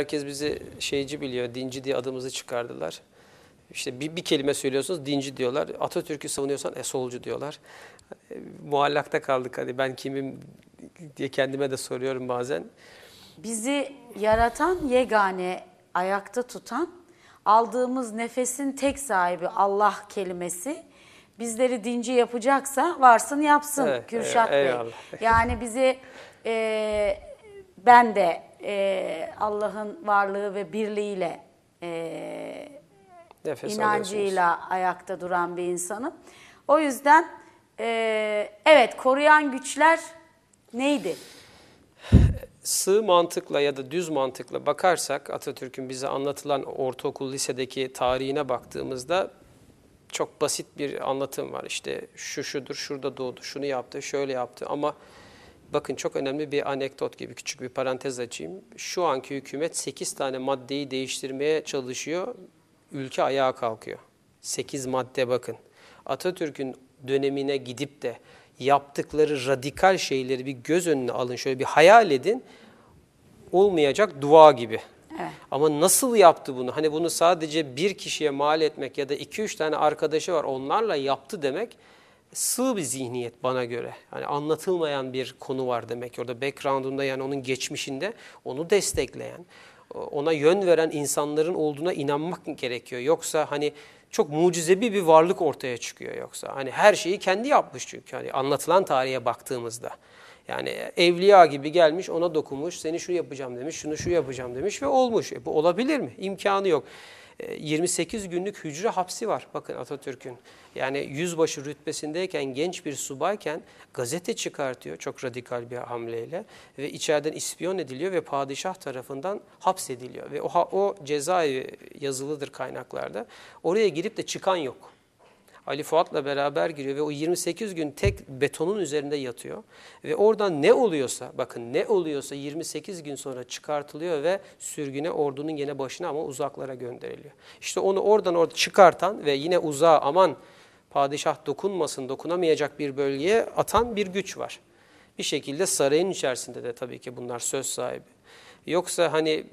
Herkes bizi şeyci biliyor, dinci diye adımızı çıkardılar. İşte bir, bir kelime söylüyorsunuz dinci diyorlar. Atatürk'ü savunuyorsan e, solcu diyorlar. E, muallakta kaldık hani ben kimim diye kendime de soruyorum bazen. Bizi yaratan yegane ayakta tutan aldığımız nefesin tek sahibi Allah kelimesi bizleri dinci yapacaksa varsın yapsın evet, Kürşat e, eyvallah. Bey. Yani bizi e, ben de e, Allah'ın varlığı ve birliğiyle e, Nefes inancıyla ayakta duran bir insanım. O yüzden e, evet koruyan güçler neydi? Sığ mantıkla ya da düz mantıkla bakarsak Atatürk'ün bize anlatılan ortaokul lisedeki tarihine baktığımızda çok basit bir anlatım var. İşte şu şudur, şurada doğdu, şunu yaptı, şöyle yaptı ama Bakın çok önemli bir anekdot gibi küçük bir parantez açayım. Şu anki hükümet 8 tane maddeyi değiştirmeye çalışıyor. Ülke ayağa kalkıyor. 8 madde bakın. Atatürk'ün dönemine gidip de yaptıkları radikal şeyleri bir göz önüne alın. Şöyle bir hayal edin. Olmayacak dua gibi. Evet. Ama nasıl yaptı bunu? Hani bunu sadece bir kişiye mal etmek ya da 2-3 tane arkadaşı var onlarla yaptı demek sığ bir zihniyet bana göre. Hani anlatılmayan bir konu var demek orada background'unda yani onun geçmişinde onu destekleyen, ona yön veren insanların olduğuna inanmak gerekiyor. Yoksa hani çok mucizevi bir varlık ortaya çıkıyor yoksa. Hani her şeyi kendi yapmış çünkü hani anlatılan tarihe baktığımızda. Yani evliya gibi gelmiş ona dokunmuş seni şu yapacağım demiş şunu şu yapacağım demiş ve olmuş. E bu olabilir mi? İmkanı yok. 28 e, günlük hücre hapsi var bakın Atatürk'ün. Yani yüzbaşı rütbesindeyken genç bir subayken gazete çıkartıyor çok radikal bir hamleyle ve içeriden ispiyon ediliyor ve padişah tarafından hapsediliyor. Ve o, o cezaevi yazılıdır kaynaklarda oraya girip de çıkan yok. Ali Fuat'la beraber giriyor ve o 28 gün tek betonun üzerinde yatıyor. Ve oradan ne oluyorsa bakın ne oluyorsa 28 gün sonra çıkartılıyor ve sürgüne ordunun yine başına ama uzaklara gönderiliyor. İşte onu oradan orada çıkartan ve yine uzağa aman padişah dokunmasın dokunamayacak bir bölgeye atan bir güç var. Bir şekilde sarayın içerisinde de tabii ki bunlar söz sahibi. Yoksa hani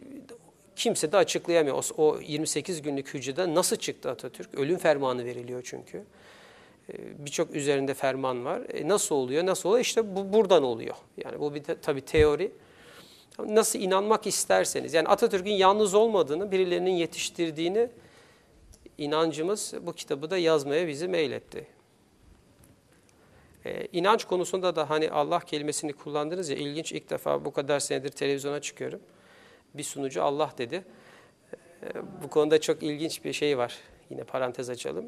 Kimse de açıklayamıyor. O, o 28 günlük hücrede nasıl çıktı Atatürk? Ölüm fermanı veriliyor çünkü. Ee, birçok üzerinde ferman var. E nasıl oluyor? Nasıl oluyor? İşte bu buradan oluyor. Yani bu bir de, tabii teori. Nasıl inanmak isterseniz. Yani Atatürk'ün yalnız olmadığını, birilerinin yetiştirdiğini inancımız bu kitabı da yazmaya bizi meyletti. Ee, inanç konusunda da hani Allah kelimesini kullandınız ya ilginç ilk defa bu kadar senedir televizyona çıkıyorum bir sunucu Allah dedi. Ee, bu konuda çok ilginç bir şey var. Yine parantez açalım.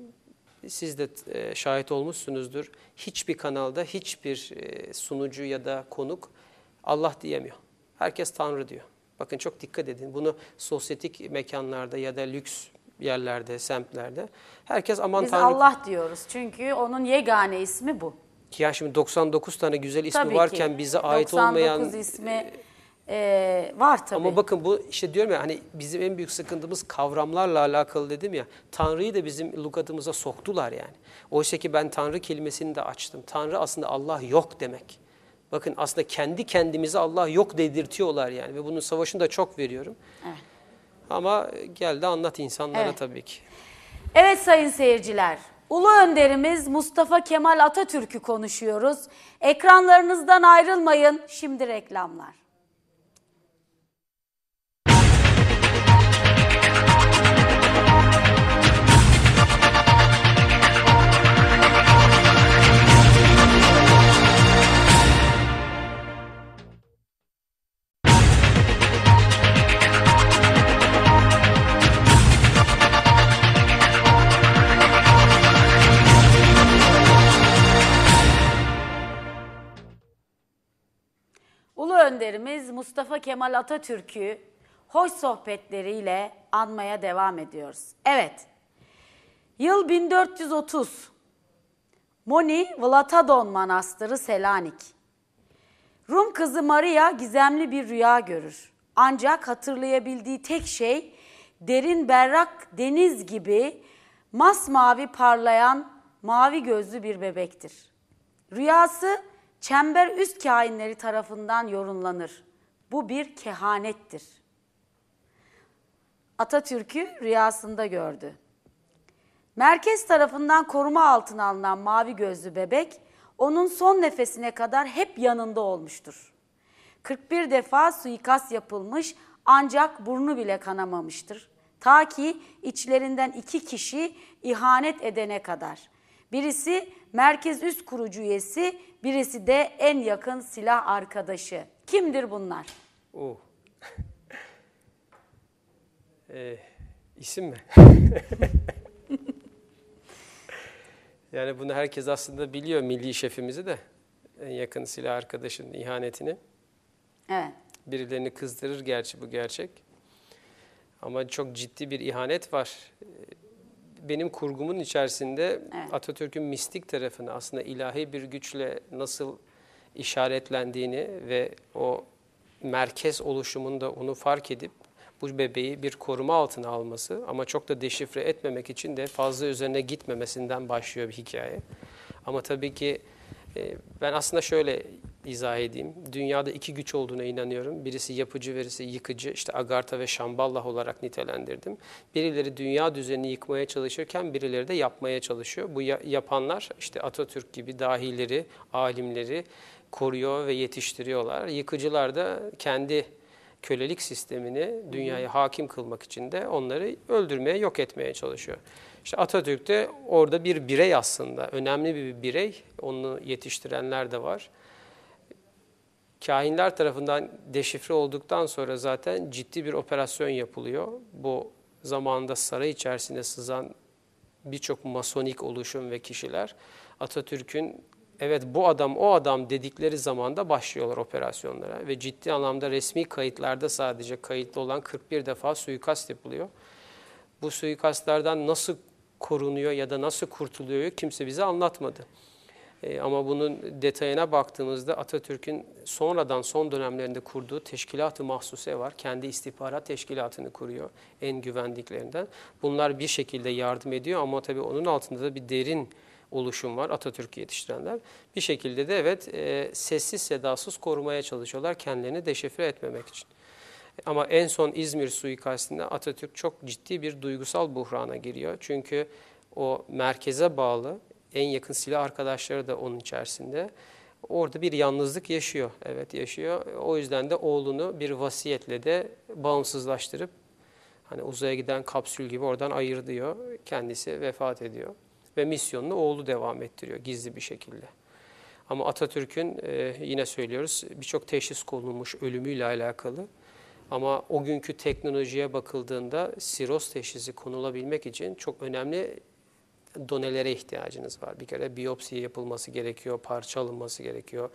Siz de e, şahit olmuşsunuzdur. Hiçbir kanalda hiçbir e, sunucu ya da konuk Allah diyemiyor. Herkes Tanrı diyor. Bakın çok dikkat edin. Bunu sosyetik mekanlarda ya da lüks yerlerde, semtlerde herkes aman Biz Tanrı... Allah diyoruz çünkü onun yegane ismi bu. Ya şimdi 99 tane güzel ismi Tabii varken ki. bize ait olmayan ismi e, e, var tabii. Ama bakın bu işte diyorum ya hani bizim en büyük sıkıntımız kavramlarla alakalı dedim ya. Tanrı'yı da bizim lukatımıza soktular yani. Oysa ki ben Tanrı kelimesini de açtım. Tanrı aslında Allah yok demek. Bakın aslında kendi kendimize Allah yok dedirtiyorlar yani ve bunun savaşını da çok veriyorum. Evet. Ama geldi anlat insanlara evet. tabii ki. Evet sayın seyirciler. Ulu önderimiz Mustafa Kemal Atatürk'ü konuşuyoruz. Ekranlarınızdan ayrılmayın. Şimdi reklamlar. Kemal Atatürk'ü hoş sohbetleriyle anmaya devam ediyoruz. Evet, yıl 1430. Moni Vlatadon Manastırı Selanik. Rum kızı Maria gizemli bir rüya görür. Ancak hatırlayabildiği tek şey derin berrak deniz gibi masmavi parlayan mavi gözlü bir bebektir. Rüyası çember üst kainleri tarafından yorumlanır. Bu bir kehanettir. Atatürk'ü rüyasında gördü. Merkez tarafından koruma altına alınan mavi gözlü bebek onun son nefesine kadar hep yanında olmuştur. 41 defa suikast yapılmış ancak burnu bile kanamamıştır. Ta ki içlerinden iki kişi ihanet edene kadar. Birisi merkez üst kurucu üyesi, birisi de en yakın silah arkadaşı. Kimdir bunlar? Oh. e, isim mi? yani bunu herkes aslında biliyor milli şefimizi de. En yakın silah arkadaşının ihanetini. Evet. Birilerini kızdırır gerçi bu gerçek. Ama çok ciddi bir ihanet var benim kurgumun içerisinde evet. Atatürk'ün mistik tarafını aslında ilahi bir güçle nasıl işaretlendiğini ve o merkez oluşumunda onu fark edip bu bebeği bir koruma altına alması ama çok da deşifre etmemek için de fazla üzerine gitmemesinden başlıyor bir hikaye. Ama tabii ki e, ben aslında şöyle izah edeyim. Dünyada iki güç olduğuna inanıyorum. Birisi yapıcı, birisi yıkıcı. İşte Agartha ve Şamballah olarak nitelendirdim. Birileri dünya düzenini yıkmaya çalışırken birileri de yapmaya çalışıyor. Bu yapanlar işte Atatürk gibi dahileri, alimleri koruyor ve yetiştiriyorlar. Yıkıcılar da kendi kölelik sistemini dünyaya hakim kılmak için de onları öldürmeye, yok etmeye çalışıyor. İşte Atatürk de orada bir birey aslında, önemli bir birey. Onu yetiştirenler de var kahinler tarafından deşifre olduktan sonra zaten ciddi bir operasyon yapılıyor. Bu zamanında saray içerisinde sızan birçok masonik oluşum ve kişiler Atatürk'ün evet bu adam o adam dedikleri zamanda başlıyorlar operasyonlara ve ciddi anlamda resmi kayıtlarda sadece kayıtlı olan 41 defa suikast yapılıyor. Bu suikastlardan nasıl korunuyor ya da nasıl kurtuluyor kimse bize anlatmadı. E, ama bunun detayına baktığımızda Atatürk'ün sonradan son dönemlerinde kurduğu teşkilat-ı mahsuse var. Kendi istihbarat teşkilatını kuruyor en güvendiklerinden. Bunlar bir şekilde yardım ediyor ama tabii onun altında da bir derin oluşum var Atatürk'ü yetiştirenler. Bir şekilde de evet e, sessiz sedasız korumaya çalışıyorlar kendilerini deşifre etmemek için. Ama en son İzmir suikastinde Atatürk çok ciddi bir duygusal buhrana giriyor. Çünkü o merkeze bağlı en yakın silah arkadaşları da onun içerisinde. Orada bir yalnızlık yaşıyor. Evet yaşıyor. O yüzden de oğlunu bir vasiyetle de bağımsızlaştırıp hani uzaya giden kapsül gibi oradan ayır diyor. Kendisi vefat ediyor. Ve misyonunu oğlu devam ettiriyor gizli bir şekilde. Ama Atatürk'ün e, yine söylüyoruz birçok teşhis konulmuş ölümüyle alakalı. Ama o günkü teknolojiye bakıldığında siroz teşhisi konulabilmek için çok önemli donelere ihtiyacınız var. Bir kere biyopsi yapılması gerekiyor, parça alınması gerekiyor.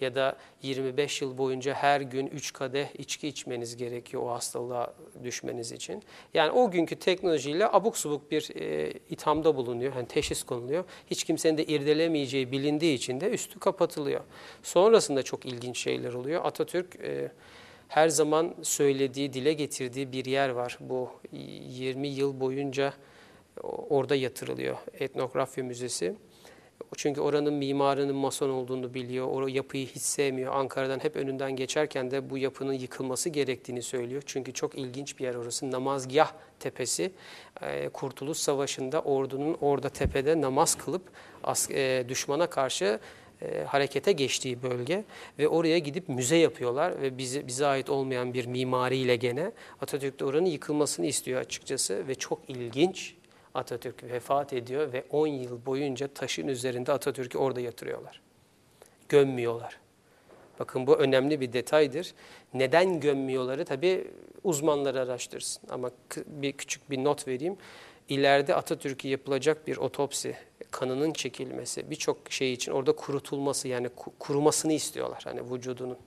Ya da 25 yıl boyunca her gün 3 kadeh içki içmeniz gerekiyor o hastalığa düşmeniz için. Yani o günkü teknolojiyle abuk subuk bir e, ithamda bulunuyor, yani teşhis konuluyor. Hiç kimsenin de irdelemeyeceği bilindiği için de üstü kapatılıyor. Sonrasında çok ilginç şeyler oluyor. Atatürk... E, her zaman söylediği, dile getirdiği bir yer var. Bu 20 yıl boyunca orada yatırılıyor etnografya müzesi. Çünkü oranın mimarının mason olduğunu biliyor. O yapıyı hiç sevmiyor. Ankara'dan hep önünden geçerken de bu yapının yıkılması gerektiğini söylüyor. Çünkü çok ilginç bir yer orası. Namazgah Tepesi. E, Kurtuluş Savaşı'nda ordunun orada tepede namaz kılıp e, düşmana karşı e, harekete geçtiği bölge ve oraya gidip müze yapıyorlar ve bize, bize ait olmayan bir mimariyle gene Atatürk de oranın yıkılmasını istiyor açıkçası ve çok ilginç Atatürk vefat ediyor ve 10 yıl boyunca taşın üzerinde Atatürk'ü orada yatırıyorlar. Gömmüyorlar. Bakın bu önemli bir detaydır. Neden gömmüyorları tabii uzmanlar araştırsın. Ama bir küçük bir not vereyim. İleride Atatürk'ü yapılacak bir otopsi, kanının çekilmesi, birçok şey için orada kurutulması yani kurumasını istiyorlar hani vücudunun.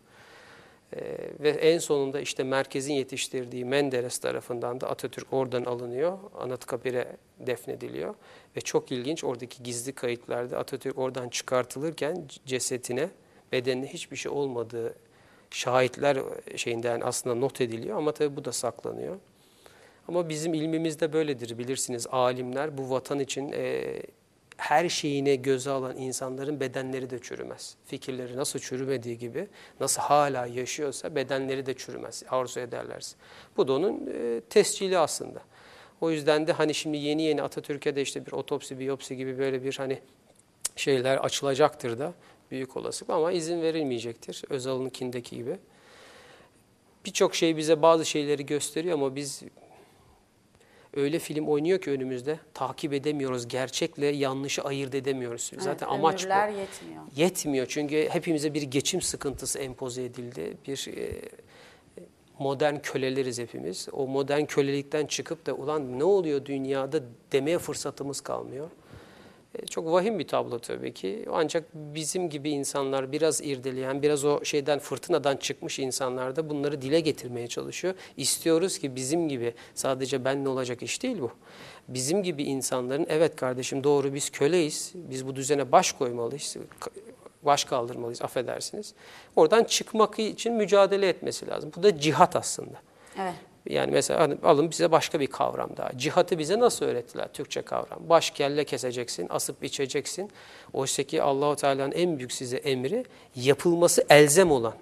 Ee, ve en sonunda işte merkezin yetiştirdiği Menderes tarafından da Atatürk oradan alınıyor. Anıtkabir'e defnediliyor. Ve çok ilginç oradaki gizli kayıtlarda Atatürk oradan çıkartılırken cesetine, bedenine hiçbir şey olmadığı şahitler şeyinden aslında not ediliyor ama tabii bu da saklanıyor. Ama bizim ilmimizde böyledir bilirsiniz. Alimler bu vatan için e, her şeyine göze alan insanların bedenleri de çürümez. Fikirleri nasıl çürümediği gibi nasıl hala yaşıyorsa bedenleri de çürümez arzu ederlerse. Bu da onun e, tescili aslında. O yüzden de hani şimdi yeni yeni Atatürk'e de işte bir otopsi, biyopsi gibi böyle bir hani şeyler açılacaktır da büyük olasılık ama izin verilmeyecektir. Özal'ınkindeki gibi. Birçok şey bize bazı şeyleri gösteriyor ama biz öyle film oynuyor ki önümüzde takip edemiyoruz. Gerçekle yanlışı ayırt edemiyoruz. Evet, Zaten amaç bu. yetmiyor. Yetmiyor çünkü hepimize bir geçim sıkıntısı empoze edildi. Bir e, modern köleleriz hepimiz. O modern kölelikten çıkıp da ulan ne oluyor dünyada demeye fırsatımız kalmıyor. E, çok vahim bir tablo tabii ki. Ancak bizim gibi insanlar biraz irdeleyen, biraz o şeyden fırtınadan çıkmış insanlar da bunları dile getirmeye çalışıyor. İstiyoruz ki bizim gibi sadece benle olacak iş değil bu. Bizim gibi insanların evet kardeşim doğru biz köleyiz, biz bu düzene baş koymalıyız, baş kaldırmalıyız affedersiniz. Oradan çıkmak için mücadele etmesi lazım. Bu da cihat aslında. Evet. Yani mesela hani alın bize başka bir kavram daha. Cihatı bize nasıl öğrettiler? Türkçe kavram. Baş kelle keseceksin, asıp içeceksin. Oysa ki Allahu Teala'nın en büyük size emri yapılması elzem olan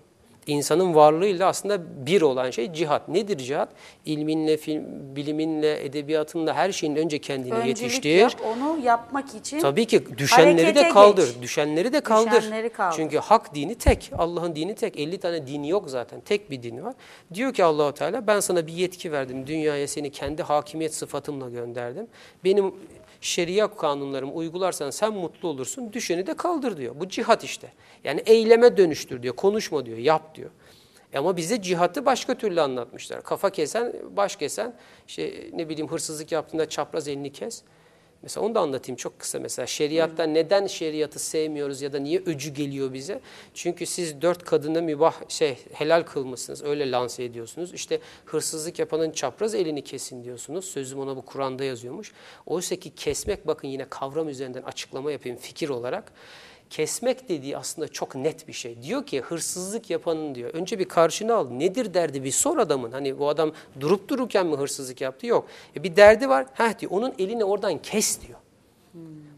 insanın varlığıyla aslında bir olan şey cihat. Nedir cihat? İlminle, film, biliminle, edebiyatınla her şeyin önce kendini Öncülük yetiştir. Yap, onu yapmak için Tabii ki düşenleri de kaldır. Geç. Düşenleri de kaldır. Düşenleri kaldır. Çünkü hak dini tek. Allah'ın dini tek. 50 tane dini yok zaten. Tek bir dini var. Diyor ki Allahu Teala ben sana bir yetki verdim. Dünyaya seni kendi hakimiyet sıfatımla gönderdim. Benim şeria kanunlarımı uygularsan sen mutlu olursun, düşeni de kaldır diyor. Bu cihat işte. Yani eyleme dönüştür diyor, konuşma diyor, yap diyor. E ama bize cihatı başka türlü anlatmışlar. Kafa kesen, baş kesen, işte ne bileyim hırsızlık yaptığında çapraz elini kes. Mesela onu da anlatayım çok kısa mesela şeriatta Hı. neden şeriatı sevmiyoruz ya da niye öcü geliyor bize? Çünkü siz dört kadını mübah şey helal kılmışsınız öyle lanse ediyorsunuz. İşte hırsızlık yapanın çapraz elini kesin diyorsunuz. Sözüm ona bu Kur'an'da yazıyormuş. Oysa ki kesmek bakın yine kavram üzerinden açıklama yapayım fikir olarak kesmek dediği aslında çok net bir şey. Diyor ki hırsızlık yapanın diyor önce bir karşını al nedir derdi bir sor adamın. Hani bu adam durup dururken mi hırsızlık yaptı yok. E bir derdi var heh diyor onun elini oradan kes diyor.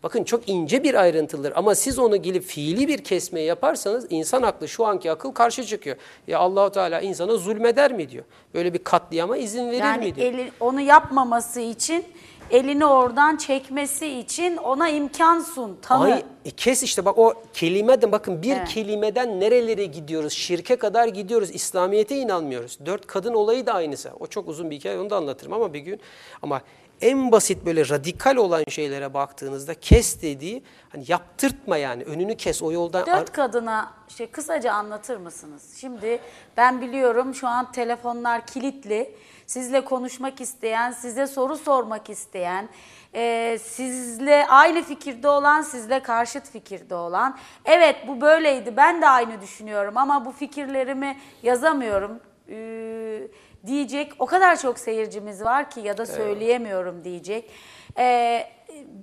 Bakın çok ince bir ayrıntıdır ama siz onu gelip fiili bir kesme yaparsanız insan aklı şu anki akıl karşı çıkıyor. Ya Allahu Teala insana zulmeder mi diyor. Böyle bir katliama izin verir yani mi diyor. Yani onu yapmaması için elini oradan çekmesi için ona imkan sun, tanı. Ay, kes işte bak o kelimeden bakın bir evet. kelimeden nerelere gidiyoruz? Şirke kadar gidiyoruz. İslamiyete inanmıyoruz. Dört kadın olayı da aynısı. O çok uzun bir hikaye onu da anlatırım ama bir gün. Ama en basit böyle radikal olan şeylere baktığınızda kes dediği hani yaptırtma yani önünü kes o yoldan. Dört kadına işte kısaca anlatır mısınız? Şimdi ben biliyorum şu an telefonlar kilitli sizle konuşmak isteyen, size soru sormak isteyen, e, sizle aynı fikirde olan, sizle karşıt fikirde olan, evet bu böyleydi ben de aynı düşünüyorum ama bu fikirlerimi yazamıyorum e, diyecek o kadar çok seyircimiz var ki ya da söyleyemiyorum diyecek. E,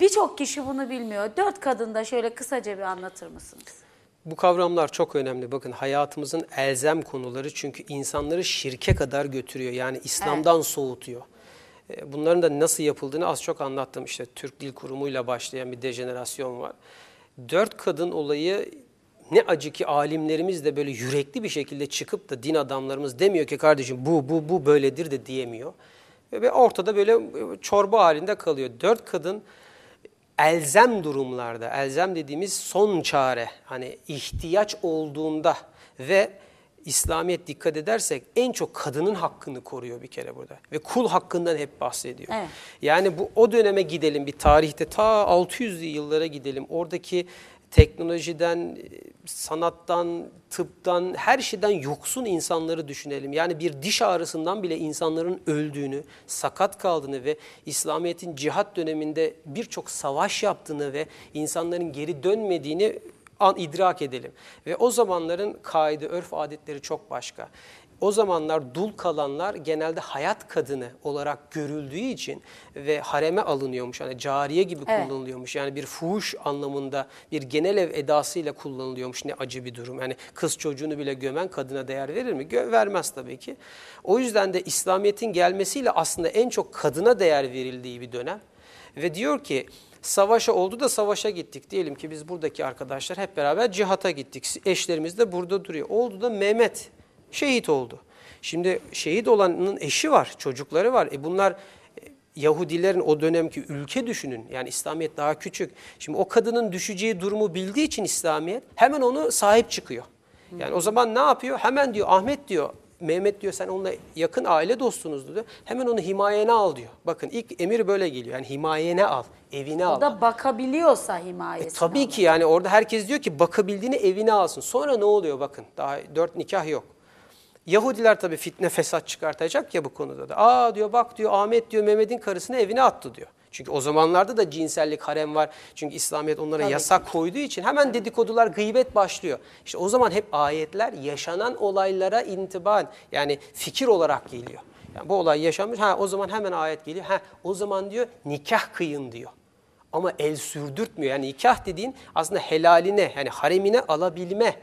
Birçok kişi bunu bilmiyor. Dört kadında şöyle kısaca bir anlatır mısınız? Bu kavramlar çok önemli. Bakın hayatımızın elzem konuları çünkü insanları şirke kadar götürüyor. Yani İslam'dan evet. soğutuyor. E, bunların da nasıl yapıldığını az çok anlattım. İşte Türk Dil Kurumu'yla başlayan bir dejenerasyon var. Dört kadın olayı ne acı ki alimlerimiz de böyle yürekli bir şekilde çıkıp da din adamlarımız demiyor ki kardeşim bu bu bu böyledir de diyemiyor. Ve ortada böyle çorba halinde kalıyor. Dört kadın elzem durumlarda, elzem dediğimiz son çare, hani ihtiyaç olduğunda ve İslamiyet dikkat edersek en çok kadının hakkını koruyor bir kere burada. Ve kul hakkından hep bahsediyor. Evet. Yani bu o döneme gidelim bir tarihte ta 600'lü yıllara gidelim. Oradaki teknolojiden, e, sanattan, tıptan, her şeyden yoksun insanları düşünelim. Yani bir diş ağrısından bile insanların öldüğünü, sakat kaldığını ve İslamiyet'in cihat döneminde birçok savaş yaptığını ve insanların geri dönmediğini an idrak edelim. Ve o zamanların kaidi, örf adetleri çok başka. O zamanlar dul kalanlar genelde hayat kadını olarak görüldüğü için ve hareme alınıyormuş. Yani cariye gibi evet. kullanılıyormuş. Yani bir fuhuş anlamında bir genel ev edasıyla kullanılıyormuş. Ne acı bir durum. Yani kız çocuğunu bile gömen kadına değer verir mi? Gö vermez tabii ki. O yüzden de İslamiyet'in gelmesiyle aslında en çok kadına değer verildiği bir dönem. Ve diyor ki savaşa oldu da savaşa gittik. Diyelim ki biz buradaki arkadaşlar hep beraber cihata gittik. Eşlerimiz de burada duruyor. Oldu da Mehmet şehit oldu. Şimdi şehit olanın eşi var, çocukları var. E bunlar e, Yahudilerin o dönemki ülke düşünün. Yani İslamiyet daha küçük. Şimdi o kadının düşeceği durumu bildiği için İslamiyet hemen onu sahip çıkıyor. Yani o zaman ne yapıyor? Hemen diyor Ahmet diyor Mehmet diyor sen onunla yakın aile dostunuzdu diyor. Hemen onu himayene al diyor. Bakın ilk emir böyle geliyor. Yani himayene al, evine al. O da bakabiliyorsa himayesine. E, tabii ki yani orada herkes diyor ki bakabildiğini evine alsın. Sonra ne oluyor bakın daha dört nikah yok. Yahudiler tabii fitne fesat çıkartacak ya bu konuda da. Aa diyor bak diyor Ahmet diyor Mehmet'in karısını evine attı diyor. Çünkü o zamanlarda da cinsellik harem var. Çünkü İslamiyet onlara Tabii. yasak koyduğu için hemen dedikodular, gıybet başlıyor. İşte o zaman hep ayetler yaşanan olaylara intiban yani fikir olarak geliyor. Yani bu olay yaşanmış. Ha o zaman hemen ayet geliyor. Ha o zaman diyor nikah kıyın diyor. Ama el sürdürtmüyor. Yani nikah dediğin aslında helaline yani haremine alabilme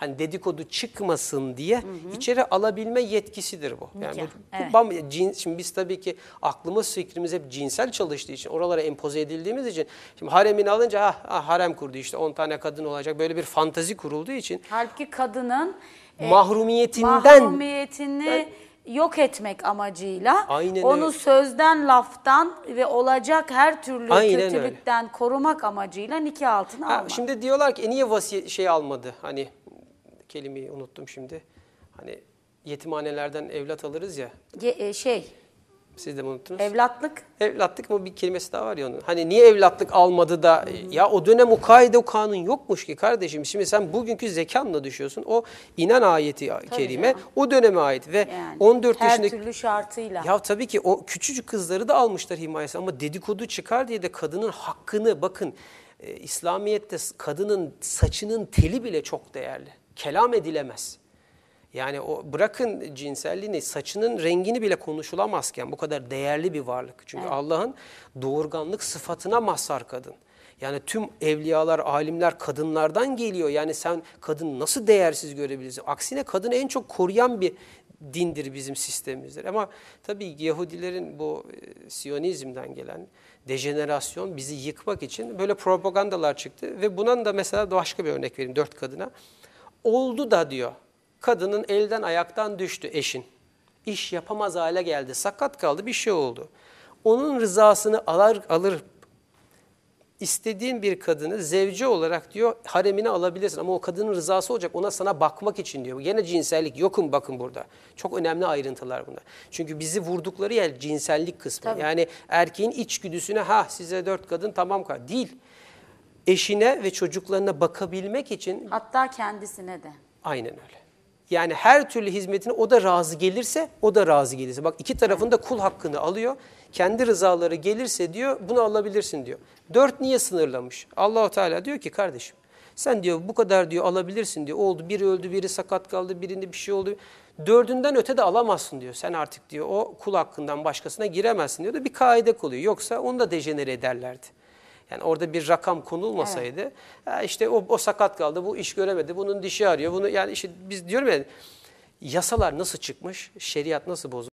hani dedikodu çıkmasın diye hı hı. içeri alabilme yetkisidir bu. Yani bu, bu evet. bam, cin, şimdi biz tabii ki aklımız fikrimiz hep cinsel çalıştığı için oralara empoze edildiğimiz için şimdi haremini alınca ah, ah harem kurdu işte 10 tane kadın olacak böyle bir fantazi kurulduğu için. Halbuki kadının e, mahrumiyetinden mahrumiyetini yani, yok etmek amacıyla Aynen onu öyle. sözden, laftan ve olacak her türlü Aynen kötülükten öyle. korumak amacıyla nikah altına almak. Şimdi diyorlar ki e, niye vasiyet şey almadı? Hani kelimeyi unuttum şimdi. Hani yetimhanelerden evlat alırız ya. Ye, e, şey. Siz de mi unuttunuz? Evlatlık. Evlatlık mı bir kelimesi daha var ya onun. Hani niye evlatlık almadı da Hı -hı. ya o dönem ukayde o kanun yokmuş ki kardeşim. Şimdi sen bugünkü zekanla düşüyorsun. O inen ayeti tabii kerime ya. o döneme ait ve yani, 14 her yaşındaki. Her türlü şartıyla. Ya tabii ki o küçücük kızları da almışlar himayesi ama dedikodu çıkar diye de kadının hakkını bakın. E, İslamiyet'te kadının saçının teli bile çok değerli kelam edilemez. Yani o bırakın cinselliğini, saçının rengini bile konuşulamazken bu kadar değerli bir varlık. Çünkü evet. Allah'ın doğurganlık sıfatına mahsar kadın. Yani tüm evliyalar, alimler kadınlardan geliyor. Yani sen kadın nasıl değersiz görebilirsin? Aksine kadını en çok koruyan bir dindir bizim sistemimizdir. Ama tabii Yahudilerin bu e, Siyonizmden gelen dejenerasyon bizi yıkmak için böyle propagandalar çıktı. Ve bundan da mesela başka bir örnek vereyim dört kadına. Oldu da diyor. Kadının elden ayaktan düştü eşin. İş yapamaz hale geldi. Sakat kaldı bir şey oldu. Onun rızasını alır, alır istediğin bir kadını zevci olarak diyor haremine alabilirsin ama o kadının rızası olacak ona sana bakmak için diyor. yine cinsellik yokum bakın burada. Çok önemli ayrıntılar bunlar. Çünkü bizi vurdukları yer cinsellik kısmı. Tabii. Yani erkeğin içgüdüsüne ha size dört kadın tamam değil eşine ve çocuklarına bakabilmek için Hatta kendisine de. aynen öyle. Yani her türlü hizmetine o da razı gelirse, o da razı gelirse. Bak iki tarafın da kul hakkını alıyor. Kendi rızaları gelirse diyor, bunu alabilirsin diyor. Dört niye sınırlamış? Allahu Teala diyor ki kardeşim, sen diyor bu kadar diyor alabilirsin diyor. Oldu biri öldü, biri sakat kaldı, birinde bir şey oldu. Dördünden öte de alamazsın diyor. Sen artık diyor o kul hakkından başkasına giremezsin diyor da bir kaide koyuyor. Yoksa onu da dejenere ederlerdi. Yani orada bir rakam konulmasaydı evet. ya işte o, o sakat kaldı, bu iş göremedi, bunun dişi arıyor. Bunu yani işte biz diyorum ya yasalar nasıl çıkmış, şeriat nasıl bozulmuş.